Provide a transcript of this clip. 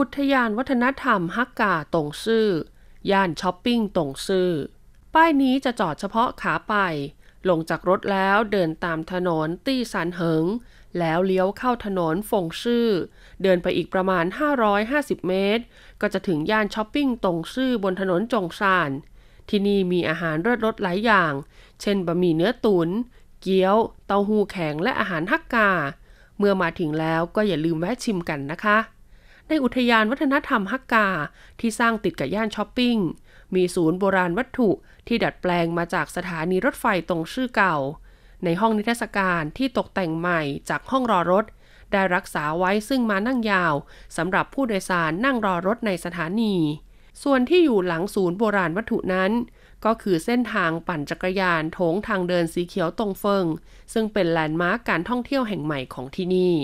อุทยานวัฒนธรรมฮักกาตงซื่อย่านช้อปปิ้งตงซื่อป้ายนี้จะจอดเฉพาะขาไป ลงจากรถแล้วเดินตามถนนตี้สันเหิงแล้วเลี้ยวเข้าถนนฟงซื่อ เดินไปอีกประมาณ 550 เมตรก็จะถึงย่านช้อปปิ้งตงซื่อบนถนนจงซานที่นี่มีอาหารเลิศรสหลายอย่าง เช่นบะหมี่เนื้อตุน๋นเกี๊ยว เต้าหู้แข็งและอาหารฮักกา เมื่อมาถึงแล้วก็อย่าลืมแวะชิมกันนะคะในอุทยานวัฒนธรรมฮักกาที่สร้างติดกับย่านช้อปปิ้ง มีศูนย์โบราณวัตถุที่ดัดแปลงมาจากสถานีรถไฟตรงชื่อเก่า ในห้องนิทรรศการที่ตกแต่งใหม่จากห้องรอรถ ได้รักษาไว้ซึ่งมานั่งยาวสำหรับผู้โดยสารนั่งรอรถในสถานี ส่วนที่อยู่หลังศูนย์โบราณวัตถุนั้น ก็คือเส้นทางปั่นจักรยานโถงทางเดินสีเขียวตรงเฟิง ซึ่งเป็นแลนด์มาร์กการท่องเที่ยวแห่งใหม่ของที่นี่